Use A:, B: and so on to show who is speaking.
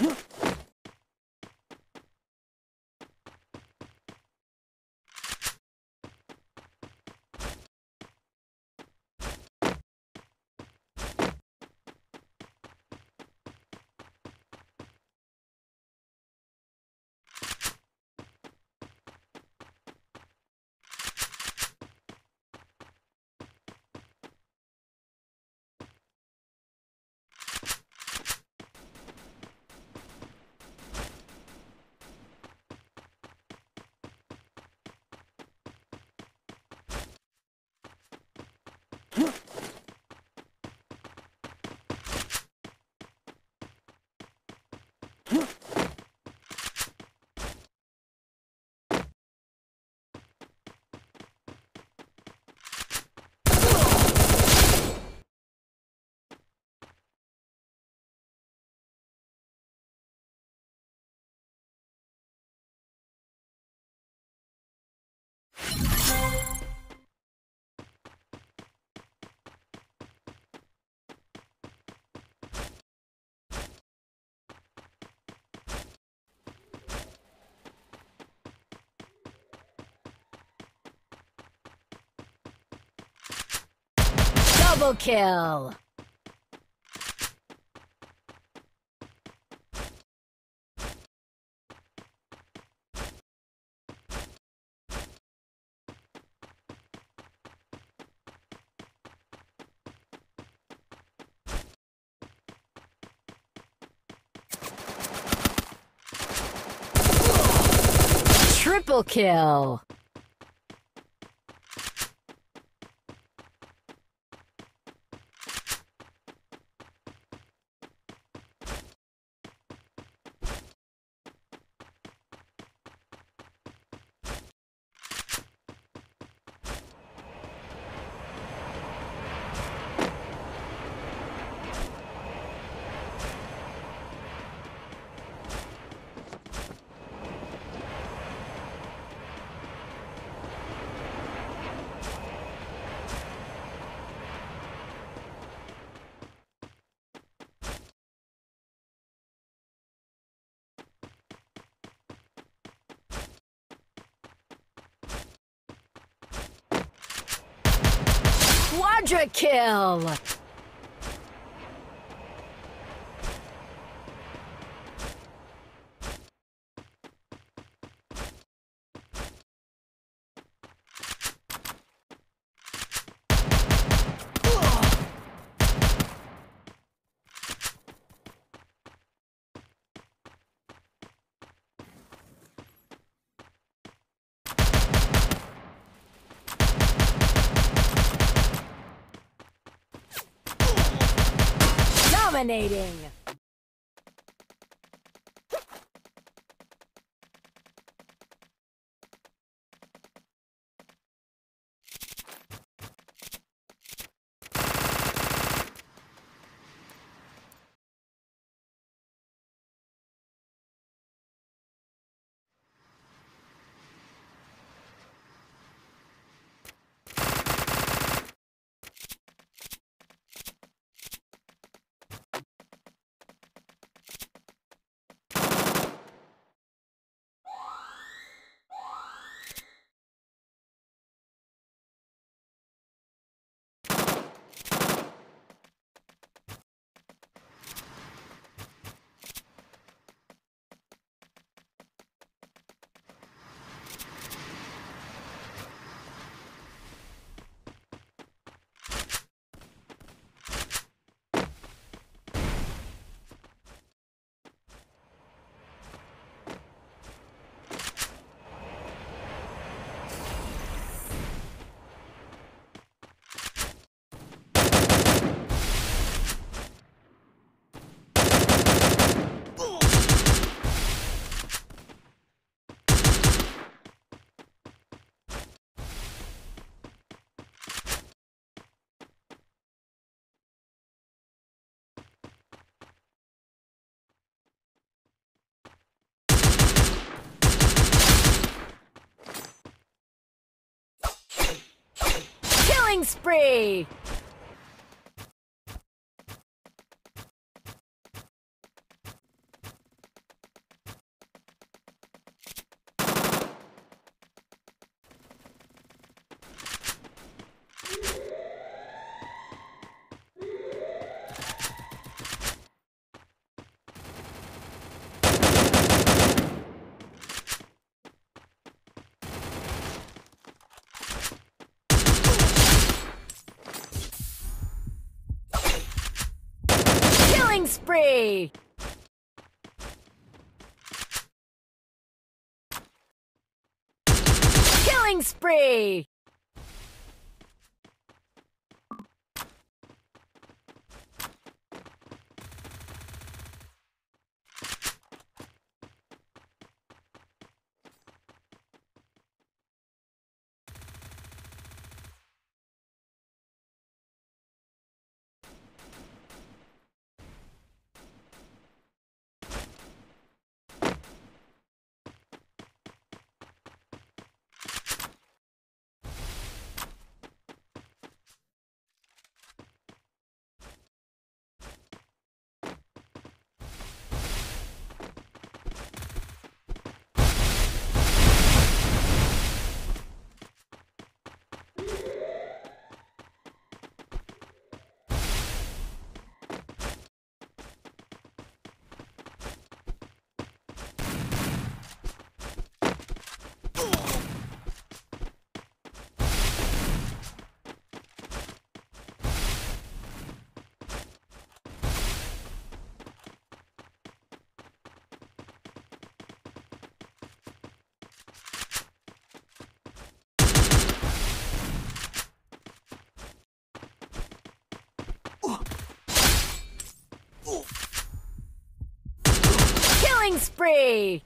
A: Huh? Huh? Double kill!
B: Triple kill!
C: Quadra kill!
D: Dominating!
E: killing spree! spree! Killing spree! spree!